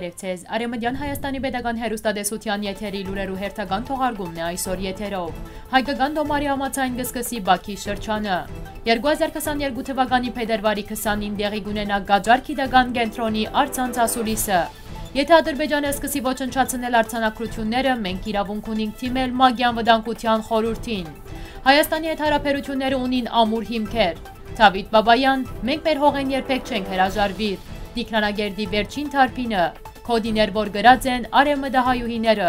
Բարև ցեզ։ Արեմդյան Հայաստանի Պետական Հերոստատեսության եթերի լուրերու հերթական թողարկումն է այսօր եթերով։ Հայկական դոմարի համացան գսկսի Բաքվի շրջանը։ 2022 թվականի փետրվարի 20-ին դեղի գունենա Գաջար քիդական կենտրոնի արցանց ասուլիսը։ Եթե Ադրբեջանը սկսի ոչնչացնել արցանակրությունները, մենք իրավունք ունենք թիմել մագյան վտանգության խորհրդին։ Հայաստանի հետ հարաբերությունները ունին ամուր հիմքեր։ Թավիթ Բաբայան, մենք մեր հողեն երբեք չենք հրաժարվիր։ Տիկնանագերդի վերջին թարպինը Հոդիներ, որ գրած են արևմտահայուհիները։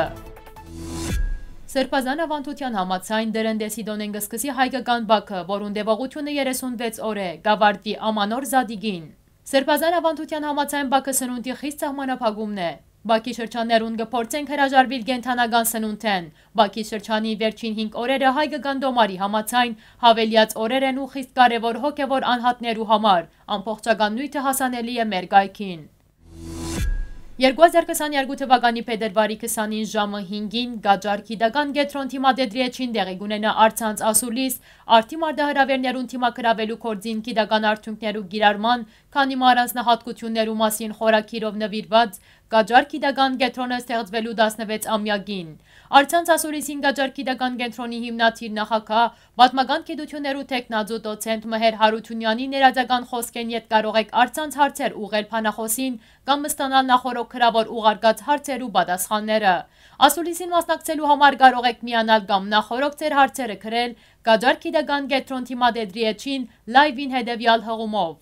Սերբազան ավանդության համացայն դերնդեսի դոնեն գսկսի հայկական բակը, որուն դևողությունը 36 օր է, գավարդի ամանոր զադիգին։ Սերբազան ավանդության համացայն բակը սնունդի խիստ սահմանապագումն է։ Բակի շրջաներուն գփորձենք հրաժարվել գենթանական սնունդեն։ Բակի շրջանի վերջին 5 օրերը հայկական դոմարի համացայն հավելյաց օրեր են ու խիստ կարևոր հոգևոր անհատներու համար։ Ամբողջական նույթը հասանելի է մեր գայքին։ 2022 թվականի փետրվարի 20-ին ժամը 5-ին Գաջարքի դական Գետրոն թիմադեդրի էջին դեղի գունենա Արցանց ասուլիս արդի մարդահրավերներուն թիմակրավելու կորձին գիտական արդյունքներու գիրարման, քանի մ առանձնահատկություններու մասին խորակիրով նվիրված Գաջարքիդական կենտրոնը ստեղծվելու 16-ամյակին։ Արցանց ասորիսին Գաջարքիդական կենտրոնի հիմնադիր նախակա պատմական գիտություններու տեխնազու դոցենտ Մհեր Հարությունյանի ներաձական խոսքեն յետ կարող եք արցանց հարցեր ուղել փանախոսին կամ մստանալ նախորոք հրավոր ուղարկած հարցերու պատասխանները։ Ասուլիսին մասնակցելու համար կարող եք միանալ կամ նախորոք ձեր հարցերը գրել Գաջարքիդական կենտրոն թիմադեդրի էջին լայվին հետևյալ հղումով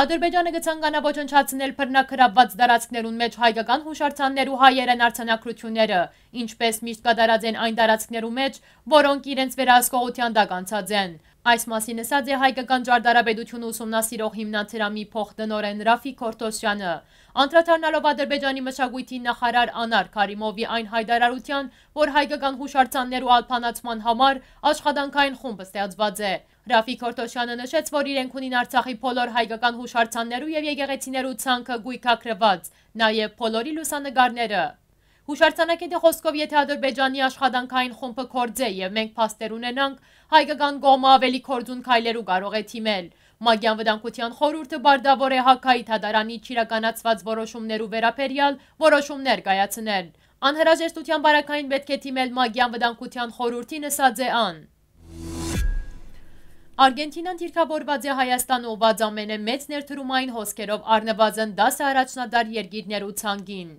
Ադրբեջանը կցանկանա ոչնչացնել բռնակրաբված տարածքներուն մեջ հայկական հուշարձաններ ու հայերեն արցանակրությունները, ինչպես միշտ կատարած են այն տարածքներու մեջ, որոնք իրենց վերահսկողության տակ անցած են։ Այս մասին նսած է Հայկական ճարտարապետությունը ուսումնասիրող հիմնադրամի փոխտնօրեն Ռաֆիկ Քորտոսյանը։ Անդրադառնալով Ադրբեջանի մշակույթի նախարար Անար Քարիմովի այն հայտարարության, որ հայկական հուշարձաններ ու ալփանացման համար աշխատանքային խումբը ստեղծված է, Ռաֆիկ Քորտոսյանը նշեց, որ իրենք ունին Արցախի փոլոր հայկական հուշարձաններու եւ եկեղեցիներու ցանկը գույքագրված, նաեւ փոլորի լուսանգարները։ Հուշարձանակետի խոսքով, եթե Ադրբեջանի աշխատանքային խումբը կորձե եւ մենք փաստեր ունենանք, հայկական կողմը ավելի կորձուն կայլերու կարող է թիմել։ Մագյան վտանքության խորուրդը բարդավոր է հակայի թադարանի չիրականացված որոշումներու վերապերյալ որոշումներ կայացնել։ Անհրաժեշտության բարակային պետք է թիմել մագյան վտանքության խորուրդի նսած է ան։ Արգենտինան թիրքավորված է Հայաստանը ուված ամեն է մեծ ներդրումային հոսքերով արնվազն 10 առաջնադար երգիրներու ծանգին։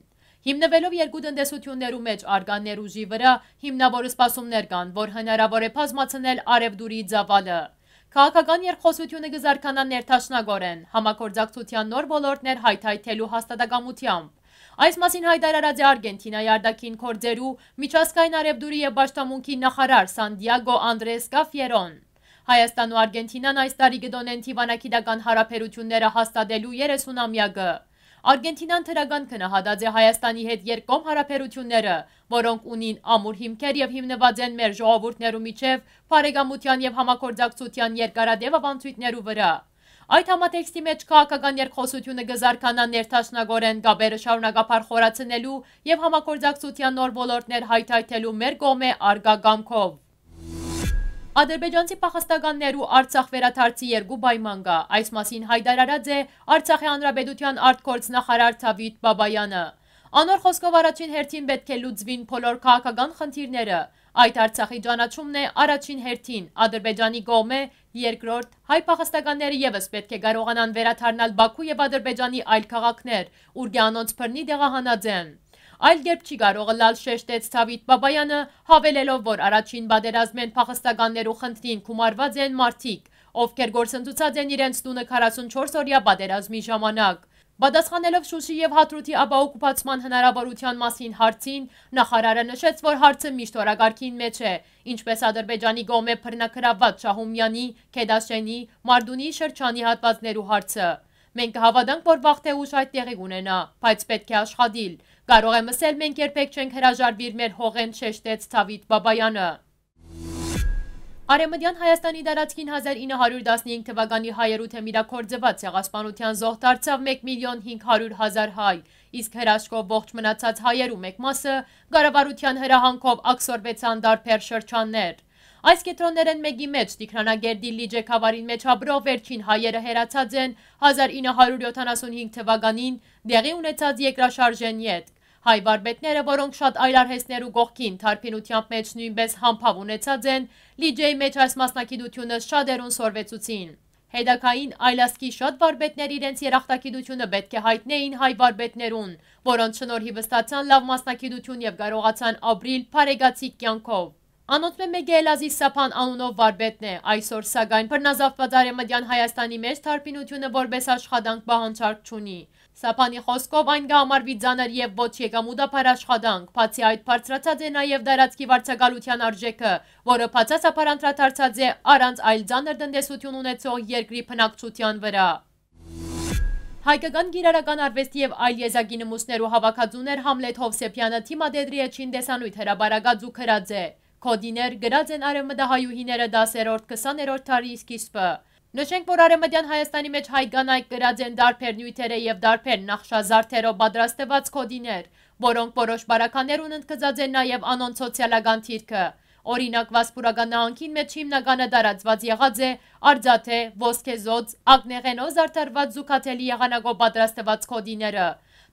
Հիմնվելով երկու տնտեսություններու մեջ արգան ներուժի վրա հիմնավոր սպասումներ կան, որ հնարավոր է պազմացնել արևդուրի ձավալը։ Քաղաքական երկխոսությունը գզարքանա ներթաշնագորեն, համակորձակցության նոր ոլորդներ հայթայթելու հաստատակամությամբ։ Այս մասին հայտարարած է Արգենտինայի արդակին կորձերու միջազգային արևդուրի եւ պաշտամունքի նախարար Սանդիագո Անդրես Կաֆիերոն։ Հայաստան ու Արգենտինան այս տարի գտնեն Տիվանագիտական հարաբերությունները հաստատելու 30-ամյակը։ Արգենտինան թրագան կնահադած է Հայաստանի հետ երկոմ հարաբերությունները, որոնք ունին ամուր հիմքեր և հիմնված են մեր ժողովուրդներու միջև պարեգամության և համակործակցության երկարադև ավանցույթներու վրա։ Այդ համատեքստի մեջ կաղաքական երկխոսությունը գզարկանա ներթաշնագորեն գաբերը շարունակապար խորացնելու և համակործակցության նոր ոլորդներ հայթայթելու մեր գոմ է արգագամքով։ Ադրբեջանցի փախստականներու Արցախ վերադարձի երկու պայման կա։ Այս մասին հայտարարած է Արցախի հանրապետության արտգործնախարար Ցավիթ Բաբայանը։ Անոր խոսքով առաջին հերթին պետք է լուծվին բոլոր քաղաքական խնդիրները։ Այդ Արցախի ճանաչումն է առաջին հերթին Ադրբեջանի կողմը, երկրորդ հայ փախստականները եւս պետք է կարողանան վերաթարնալ Բաքու եւ Ադրբեջանի այլ քաղաքներ, ուր գանոնց բռնի դեղահանած են այլ երբ չի կարող լալ շեշտեց Ցավիթ Բաբայանը, հավելելով, որ առաջին բادرազմեն փախստականներու խնդրին գումարված են մարտիկ, ովքեր գործընծուցած են իրենց տունը 44 օրյա բادرազմի ժամանակ։ Պատասխանելով Շուշի եւ Հատրութի ապաօկուպացման հնարավորության մասին հարցին, նախարարը նշեց, որ հարցը միշտ օրակարգին մեջ է, ինչպես Ադրբեջանի գոմե բռնակրաված Շահումյանի, Քեդաշենի, Մարդունի շրջանի հատվածներու հարցը։ Մենք հավատանք, որ վաղ թե ուշ այդ տեղի ունենա, բայց պետք է աշխատիլ։ Կարող եմ ասել, մենք երբեք չենք հրաժարվիր մեր հողեն շեշտեց Ցավիտ Բաբայանը։ Արեմդյան Հայաստանի դարածքին 1915 թվականի հայերութը միրակորձված ցեղասպանության զոհ դարձավ 1 միլիոն 500 հազար հայ, իսկ հրաշքով ողջ մնացած հայերու մեկ մասը գարավարության հրահանքով ակսորվեցան դարբեր շրջաններ։ Այս կետրոններն մեկի մեջ Տիգրանագերդի լիջեքավարին մեջ հաբրով վերջին հայերը հերացած են 1975 թվականին դեղի ունեցած երկրաշարժեն ետք։ Հայ վարբետները, որոնք շատ այլարհեսներու գողքին թարպինությամբ մեջ նույնպես համբավ ունեցած են, լիջեի մեջ այս մասնակիդությունը շադերուն սորվեցուցին։ Հետակային այլասկի շատ վարբետներ իրենց երախտակիդությունը պետք է հայտնեին հայ վարբետներուն, որոնց շնորհի վստացան լավ մասնակիդություն և գարողացան ապրիլ պարեգացիկ կյանքով։ Անոթ մե մեգե Էլազի Սապան անունով վարպետն է։ Այսօր սակայն բռնազավված Արեմադյան Հայաստանի մեջ թարգնությունը որպես աշխատանք բանջարկ չունի։ Սապանի խոսքով այն կհամարվի ձաներ եւ ոչ եկամուտափար աշխատանք, բացի այդ բարձրացած է նաեւ դարածքի վարձակալության արժեքը, որը բացասաբար անդրադարձած է առանց այլ ձաներ տնտեսություն ունեցող երկրի բնակչության վրա։ Հայկական գիրարական արվեստի եւ այլ եզակի նմուշներու հավաքածուներ Համլետ Հովսեփյանը թիմադեդրի է Չին դեսանույթ հրաբարագած ու քրած է։ Կոդիներ գրած են արևմտահայուհիները 10-20-րդ դարի սկիզբը։ Նշենք, որ արևմտյան Հայաստանի մեջ հայ կանայք գրած են դարբեր նյութերը եւ դարբեր նախշազարդերով պատրաստված կոդիներ, որոնք որոշ բարականեր ունընդգծած են նաեւ անոնց սոցիալական թիրքը։ Օրինակ Վասպուրական նահանգին մեջ հիմնականը տարածված եղած է արձաթե, ոսկեզոց, ակնեղենոզ արդարված զուգաթելի եղանակով պատրաստված կոդիները։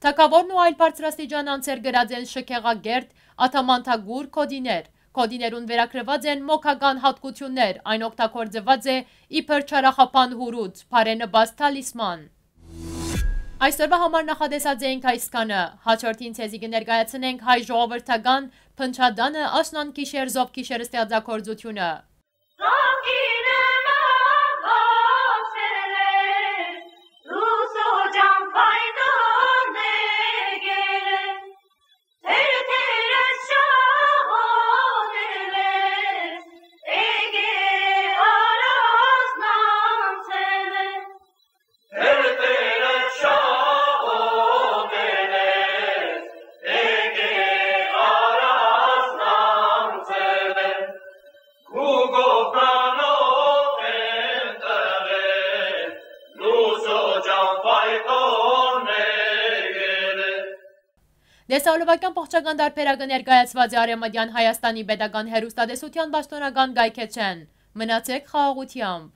Թակավորն ու այլ բարձրաստիճան անցեր գրած են շքեղագերտ, աթամանթագուր կոդիներ, Կոդիներուն վերագրված են մոգական հատկություններ, այն օգտագործված է իբր չարախապան հուրուց, բարենը բաց թալիսման։ Այսօրվա համար նախադեսած էինք այս կանը, հաջորդին ծեզի գներգայացնենք հայ ժողովրդական պնչադանը աշնան կիշեր զով կիշեր ստեղծակործությունը։ Հոգին է մագոր Դեսալովական փողջական դարբերակը ներկայացված է Արեմադյան Հայաստանի Պետական Հերոստատեսության պաշտոնական գայքեչեն։ Մնացեք խաղաղությամբ։